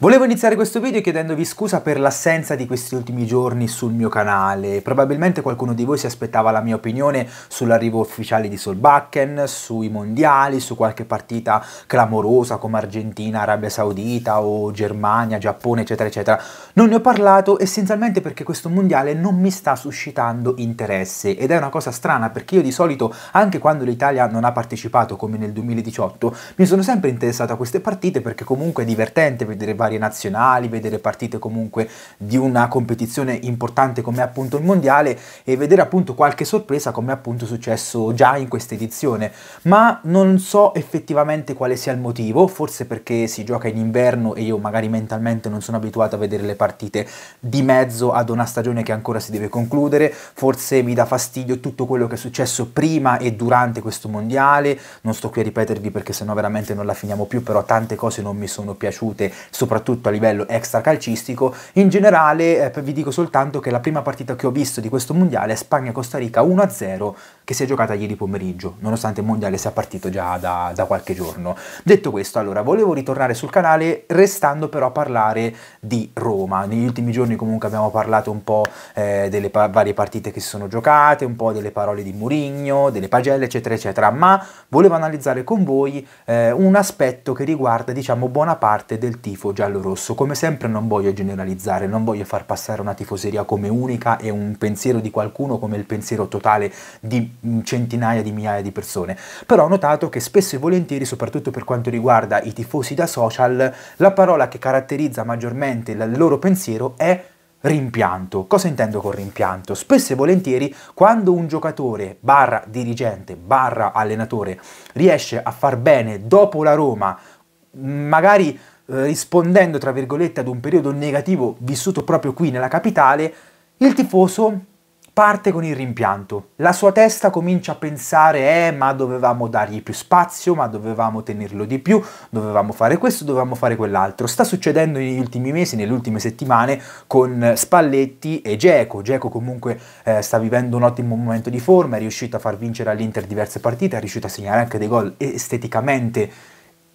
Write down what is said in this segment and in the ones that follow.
Volevo iniziare questo video chiedendovi scusa per l'assenza di questi ultimi giorni sul mio canale. Probabilmente qualcuno di voi si aspettava la mia opinione sull'arrivo ufficiale di Solbakken, sui mondiali, su qualche partita clamorosa come Argentina, Arabia Saudita o Germania, Giappone, eccetera, eccetera. Non ne ho parlato essenzialmente perché questo mondiale non mi sta suscitando interesse ed è una cosa strana perché io di solito, anche quando l'Italia non ha partecipato come nel 2018, mi sono sempre interessato a queste partite perché comunque è divertente vedere vari varie nazionali, vedere partite comunque di una competizione importante come appunto il mondiale e vedere appunto qualche sorpresa come appunto è successo già in questa edizione. Ma non so effettivamente quale sia il motivo, forse perché si gioca in inverno e io magari mentalmente non sono abituato a vedere le partite di mezzo ad una stagione che ancora si deve concludere, forse mi dà fastidio tutto quello che è successo prima e durante questo mondiale, non sto qui a ripetervi perché sennò veramente non la finiamo più, però tante cose non mi sono piaciute, soprattutto soprattutto a livello extracalcistico. In generale eh, vi dico soltanto che la prima partita che ho visto di questo mondiale è Spagna-Costa Rica 1-0 che si è giocata ieri pomeriggio, nonostante il mondiale sia partito già da, da qualche giorno. Detto questo, allora, volevo ritornare sul canale restando però a parlare di Roma. Negli ultimi giorni comunque abbiamo parlato un po' eh, delle pa varie partite che si sono giocate, un po' delle parole di Murigno, delle pagelle, eccetera, eccetera, ma volevo analizzare con voi eh, un aspetto che riguarda, diciamo, buona parte del tifo già giallo-rosso. Come sempre non voglio generalizzare, non voglio far passare una tifoseria come unica e un pensiero di qualcuno come il pensiero totale di mm, centinaia di migliaia di persone, però ho notato che spesso e volentieri, soprattutto per quanto riguarda i tifosi da social, la parola che caratterizza maggiormente il loro pensiero è rimpianto. Cosa intendo con rimpianto? Spesso e volentieri quando un giocatore barra dirigente barra allenatore riesce a far bene dopo la Roma, magari eh, rispondendo tra virgolette ad un periodo negativo vissuto proprio qui nella capitale, il tifoso parte con il rimpianto. La sua testa comincia a pensare, eh, ma dovevamo dargli più spazio, ma dovevamo tenerlo di più, dovevamo fare questo, dovevamo fare quell'altro. Sta succedendo negli ultimi mesi, nelle ultime settimane, con Spalletti e Geco. Geco comunque eh, sta vivendo un ottimo momento di forma, è riuscito a far vincere all'Inter diverse partite, è riuscito a segnare anche dei gol esteticamente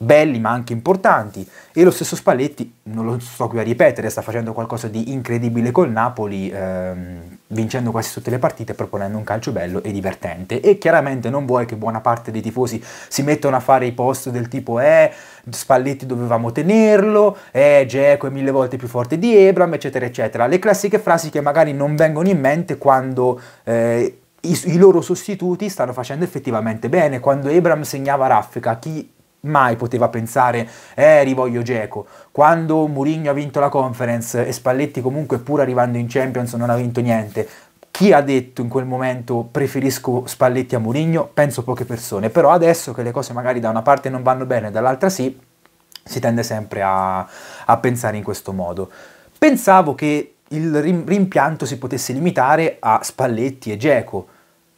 belli ma anche importanti e lo stesso Spalletti, non lo sto qui a ripetere, sta facendo qualcosa di incredibile col Napoli, ehm, vincendo quasi tutte le partite, proponendo un calcio bello e divertente e chiaramente non vuoi che buona parte dei tifosi si mettano a fare i post del tipo eh Spalletti dovevamo tenerlo, eh Geco è mille volte più forte di Ebram eccetera eccetera, le classiche frasi che magari non vengono in mente quando... Eh, i, i, loro sostituti stanno facendo effettivamente bene. Quando Abram segnava Raffica, chi mai poteva pensare eh rivoglio Geco. Quando Mourinho ha vinto la conference e Spalletti comunque pur arrivando in Champions non ha vinto niente. Chi ha detto in quel momento preferisco Spalletti a Mourinho? Penso poche persone, però adesso che le cose magari da una parte non vanno bene e dall'altra sì, si tende sempre a, a pensare in questo modo. Pensavo che il rimpianto si potesse limitare a Spalletti e Geco,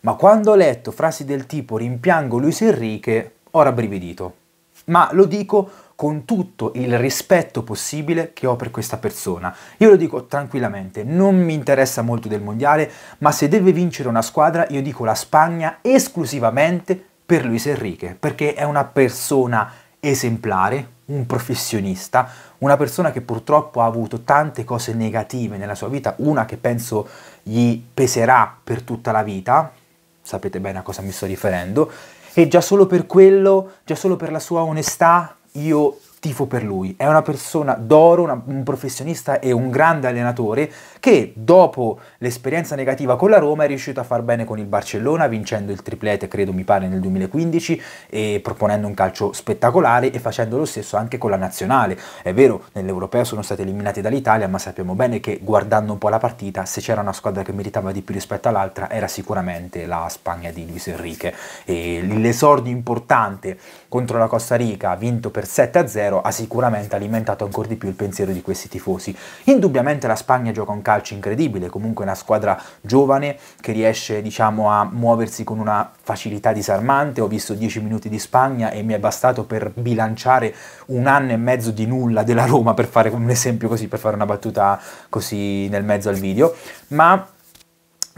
ma quando ho letto frasi del tipo rimpiango Luis Enrique, ho rabbrividito ma lo dico con tutto il rispetto possibile che ho per questa persona. Io lo dico tranquillamente, non mi interessa molto del mondiale, ma se deve vincere una squadra io dico la Spagna esclusivamente per Luis Enrique, perché è una persona esemplare, un professionista, una persona che purtroppo ha avuto tante cose negative nella sua vita, una che penso gli peserà per tutta la vita, sapete bene a cosa mi sto riferendo, e già solo per quello, già solo per la sua onestà, io tifo per lui. È una persona d'oro, una, un professionista e un grande allenatore che dopo l'esperienza negativa con la Roma è riuscito a far bene con il Barcellona vincendo il triplete, credo mi pare, nel 2015 e proponendo un calcio spettacolare e facendo lo stesso anche con la nazionale. È vero, nell'Europeo sono stati eliminati dall'Italia, ma sappiamo bene che guardando un po' la partita, se c'era una squadra che meritava di più rispetto all'altra era sicuramente la Spagna di Luis Enrique. E l'esordio importante contro la Costa Rica, vinto per 7-0, Nero ha sicuramente alimentato ancora di più il pensiero di questi tifosi. Indubbiamente la Spagna gioca un calcio incredibile, comunque una squadra giovane che riesce diciamo, a muoversi con una facilità disarmante, ho visto 10 minuti di Spagna e mi è bastato per bilanciare un anno e mezzo di nulla della Roma, per fare un esempio così, per fare una battuta così nel mezzo al video, ma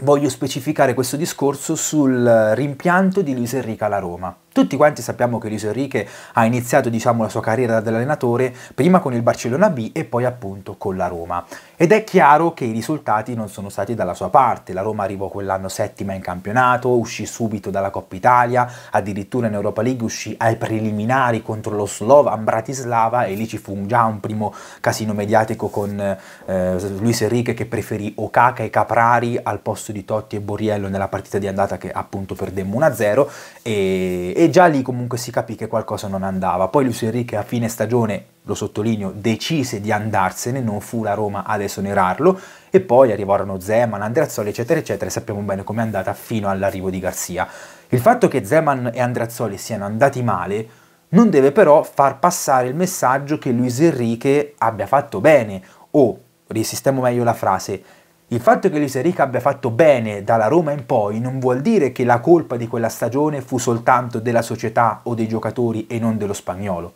voglio specificare questo discorso sul rimpianto di Luis Enrique alla Roma. Tutti quanti sappiamo che Luis Enrique ha iniziato diciamo, la sua carriera dall'allenatore prima con il Barcellona B e poi appunto con la Roma. Ed è chiaro che i risultati non sono stati dalla sua parte. La Roma arrivò quell'anno settima in campionato, uscì subito dalla Coppa Italia, addirittura in Europa League uscì ai preliminari contro lo Slovan Bratislava e lì ci fu già un primo casino mediatico con eh, Luis Enrique che preferì Okaka e Caprari al posto di Totti e Borriello nella partita di andata che appunto perdemmo 1-0 e e già lì comunque si capì che qualcosa non andava. Poi Luis Enrique a fine stagione, lo sottolineo, decise di andarsene, non fu la Roma ad esonerarlo e poi arrivarono Zeman, Andreazzoli eccetera eccetera e sappiamo bene com'è andata fino all'arrivo di Garzia. Il fatto che Zeman e Andreazzoli siano andati male non deve però far passare il messaggio che Luis Enrique abbia fatto bene o, risistemo meglio la frase, il fatto che Luis Enrique abbia fatto bene dalla Roma in poi non vuol dire che la colpa di quella stagione fu soltanto della società o dei giocatori e non dello spagnolo.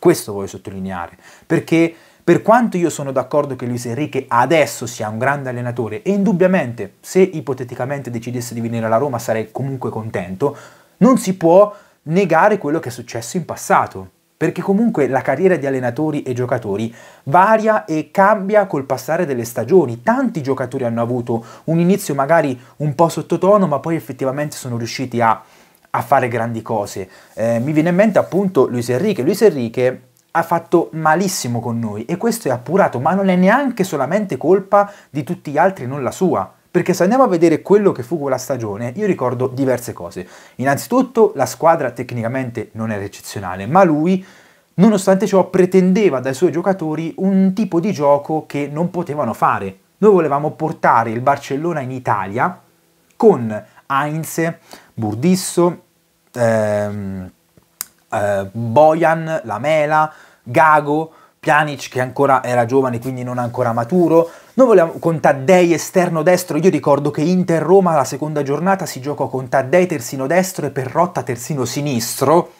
Questo voglio sottolineare, perché per quanto io sono d'accordo che Luis Enrique adesso sia un grande allenatore e indubbiamente se ipoteticamente decidesse di venire alla Roma sarei comunque contento, non si può negare quello che è successo in passato perché comunque la carriera di allenatori e giocatori varia e cambia col passare delle stagioni. Tanti giocatori hanno avuto un inizio magari un po' sottotono, ma poi effettivamente sono riusciti a, a fare grandi cose. Eh, mi viene in mente appunto Luis Enrique. Luis Enrique ha fatto malissimo con noi e questo è appurato, ma non è neanche solamente colpa di tutti gli altri, non la sua perché se andiamo a vedere quello che fu quella stagione, io ricordo diverse cose. Innanzitutto la squadra tecnicamente non era eccezionale, ma lui nonostante ciò pretendeva dai suoi giocatori un tipo di gioco che non potevano fare. Noi volevamo portare il Barcellona in Italia con Heinz, Burdisso, ehm, eh, Bojan, Lamela, Gago, Pjanic che ancora era giovane quindi non ancora maturo, noi vogliamo con Taddei esterno destro, io ricordo che Inter-Roma la seconda giornata si giocò con Taddei terzino destro e per rotta terzino sinistro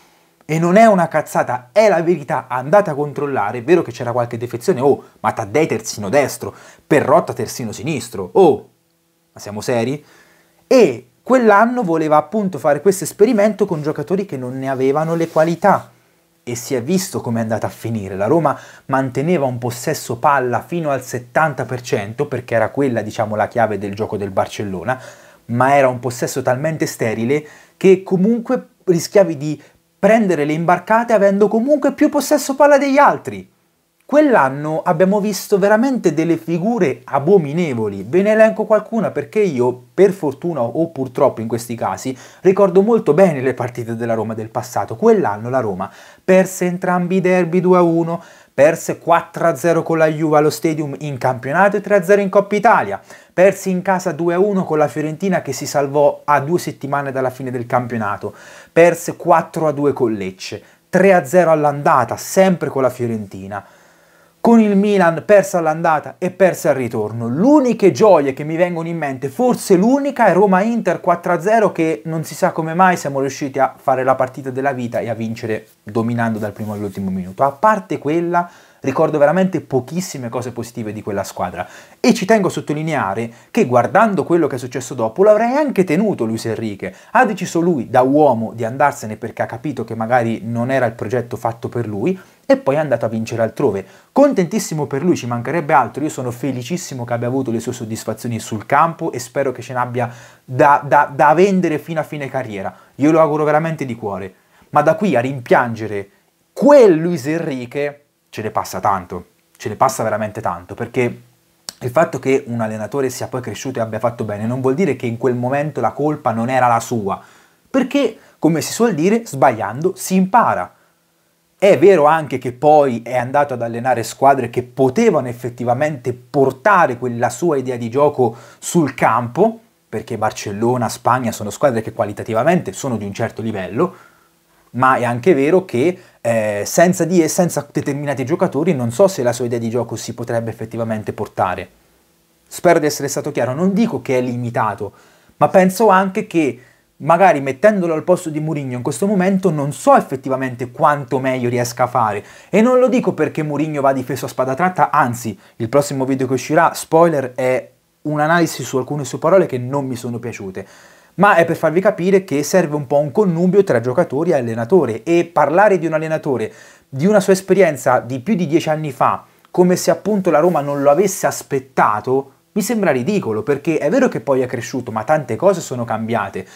e non è una cazzata, è la verità, andate a controllare, è vero che c'era qualche defezione, oh, ma Taddei terzino destro, per rotta terzino sinistro, oh, ma siamo seri? E quell'anno voleva appunto fare questo esperimento con giocatori che non ne avevano le qualità e si è visto come è andata a finire. La Roma manteneva un possesso palla fino al 70% perché era quella diciamo la chiave del gioco del Barcellona, ma era un possesso talmente sterile che comunque rischiavi di prendere le imbarcate avendo comunque più possesso palla degli altri. Quell'anno abbiamo visto veramente delle figure abominevoli, ve ne elenco qualcuna perché io, per fortuna o purtroppo in questi casi, ricordo molto bene le partite della Roma del passato. Quell'anno la Roma perse entrambi i derby 2-1, perse 4-0 con la Juve allo Stadium in campionato e 3-0 in Coppa Italia, perse in casa 2-1 con la Fiorentina che si salvò a due settimane dalla fine del campionato, perse 4-2 con Lecce, 3-0 all'andata sempre con la Fiorentina con il Milan persa all'andata e persa al ritorno. L'uniche gioie che mi vengono in mente, forse l'unica, è Roma-Inter 4-0 che non si sa come mai siamo riusciti a fare la partita della vita e a vincere dominando dal primo all'ultimo minuto. A parte quella, ricordo veramente pochissime cose positive di quella squadra e ci tengo a sottolineare che guardando quello che è successo dopo l'avrei anche tenuto Luis Enrique. Ha deciso lui da uomo di andarsene perché ha capito che magari non era il progetto fatto per lui e poi è andato a vincere altrove. Contentissimo per lui, ci mancherebbe altro, io sono felicissimo che abbia avuto le sue soddisfazioni sul campo e spero che ce n'abbia da, da, da vendere fino a fine carriera. Io lo auguro veramente di cuore. Ma da qui a rimpiangere quel Luis Enrique ce ne passa tanto, ce ne passa veramente tanto, perché il fatto che un allenatore sia poi cresciuto e abbia fatto bene non vuol dire che in quel momento la colpa non era la sua, perché, come si suol dire, sbagliando si impara. È vero anche che poi è andato ad allenare squadre che potevano effettivamente portare quella sua idea di gioco sul campo, perché Barcellona, Spagna sono squadre che qualitativamente sono di un certo livello, ma è anche vero che eh, senza di e senza determinati giocatori non so se la sua idea di gioco si potrebbe effettivamente portare. Spero di essere stato chiaro, non dico che è limitato, ma penso anche che magari mettendolo al posto di Mourinho in questo momento non so effettivamente quanto meglio riesca a fare e non lo dico perché Mourinho va difeso a spada tratta, anzi il prossimo video che uscirà, spoiler, è un'analisi su alcune sue parole che non mi sono piaciute ma è per farvi capire che serve un po' un connubio tra giocatori e allenatore e parlare di un allenatore, di una sua esperienza di più di dieci anni fa, come se appunto la Roma non lo avesse aspettato, mi sembra ridicolo perché è vero che poi è cresciuto, ma tante cose sono cambiate.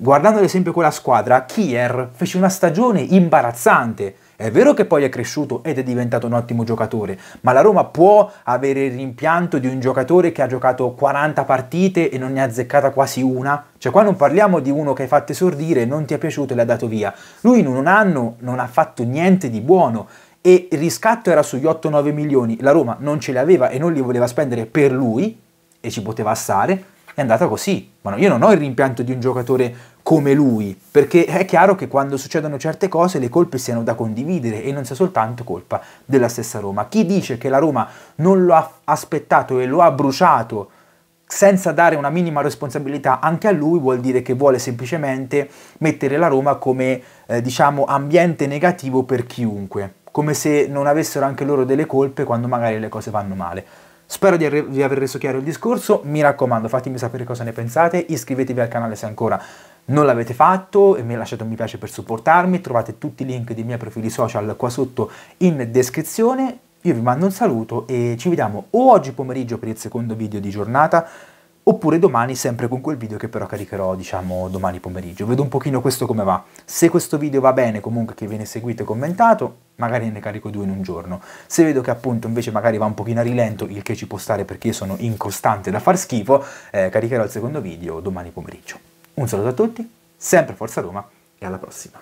Guardando ad esempio quella squadra, Kier fece una stagione imbarazzante. È vero che poi è cresciuto ed è diventato un ottimo giocatore, ma la Roma può avere il rimpianto di un giocatore che ha giocato 40 partite e non ne ha azzeccata quasi una? Cioè qua non parliamo di uno che hai fatto esordire, non ti è piaciuto e l'ha dato via. Lui in un anno non ha fatto niente di buono e il riscatto era sugli 8-9 milioni, la Roma non ce li aveva e non li voleva spendere per lui e ci poteva stare, è andata così. Ma no, io non ho il rimpianto di un giocatore come lui, perché è chiaro che quando succedono certe cose le colpe siano da condividere e non sia soltanto colpa della stessa Roma. Chi dice che la Roma non lo ha aspettato e lo ha bruciato senza dare una minima responsabilità anche a lui vuol dire che vuole semplicemente mettere la Roma come eh, diciamo ambiente negativo per chiunque, come se non avessero anche loro delle colpe quando magari le cose vanno male. Spero di, arri- di aver reso chiaro il discorso, mi raccomando fatemi sapere cosa ne pensate, iscrivetevi al canale se ancora non l'avete fatto e mi lasciate un mi piace per supportarmi, trovate tutti i link dei miei profili social qua sotto in descrizione, io vi mando un saluto e ci vediamo o oggi pomeriggio per il secondo video di giornata oppure domani sempre con quel video che però caricherò diciamo domani pomeriggio. Vedo un pochino questo come va. Se questo video va bene comunque che viene seguito e commentato, magari ne carico due in un giorno. Se vedo che appunto invece magari va un pochino a rilento, il che ci può stare perché io sono incostante da far schifo, eh, caricherò il secondo video domani pomeriggio. Un saluto a tutti, sempre Forza Roma e alla prossima.